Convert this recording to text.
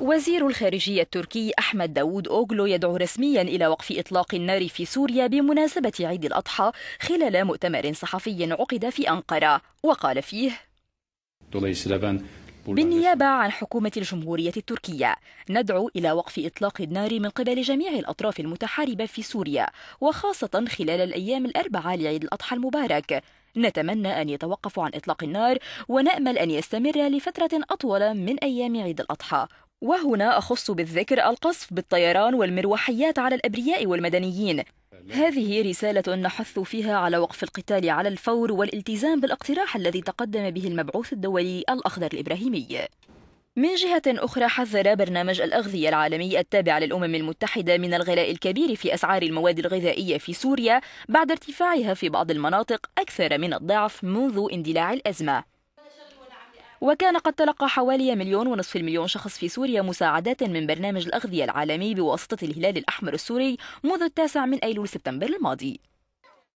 وزير الخارجية التركي أحمد داوود أوغلو يدعو رسميا إلى وقف إطلاق النار في سوريا بمناسبة عيد الأضحى خلال مؤتمر صحفي عقد في أنقرة وقال فيه بالنيابة عن حكومة الجمهورية التركية ندعو إلى وقف إطلاق النار من قبل جميع الأطراف المتحاربة في سوريا وخاصة خلال الأيام الأربعة لعيد الأضحى المبارك نتمنى أن يتوقفوا عن إطلاق النار ونأمل أن يستمر لفترة أطول من أيام عيد الأضحى وهنا أخص بالذكر القصف بالطيران والمروحيات على الأبرياء والمدنيين هذه رسالة نحث فيها على وقف القتال على الفور والالتزام بالاقتراح الذي تقدم به المبعوث الدولي الأخضر الإبراهيمي من جهة أخرى حذر برنامج الأغذية العالمي التابع للأمم المتحدة من الغلاء الكبير في أسعار المواد الغذائية في سوريا بعد ارتفاعها في بعض المناطق أكثر من الضعف منذ اندلاع الأزمة وكان قد تلقى حوالي مليون ونصف المليون شخص في سوريا مساعدات من برنامج الأغذية العالمي بواسطة الهلال الأحمر السوري منذ التاسع من أيلول سبتمبر الماضي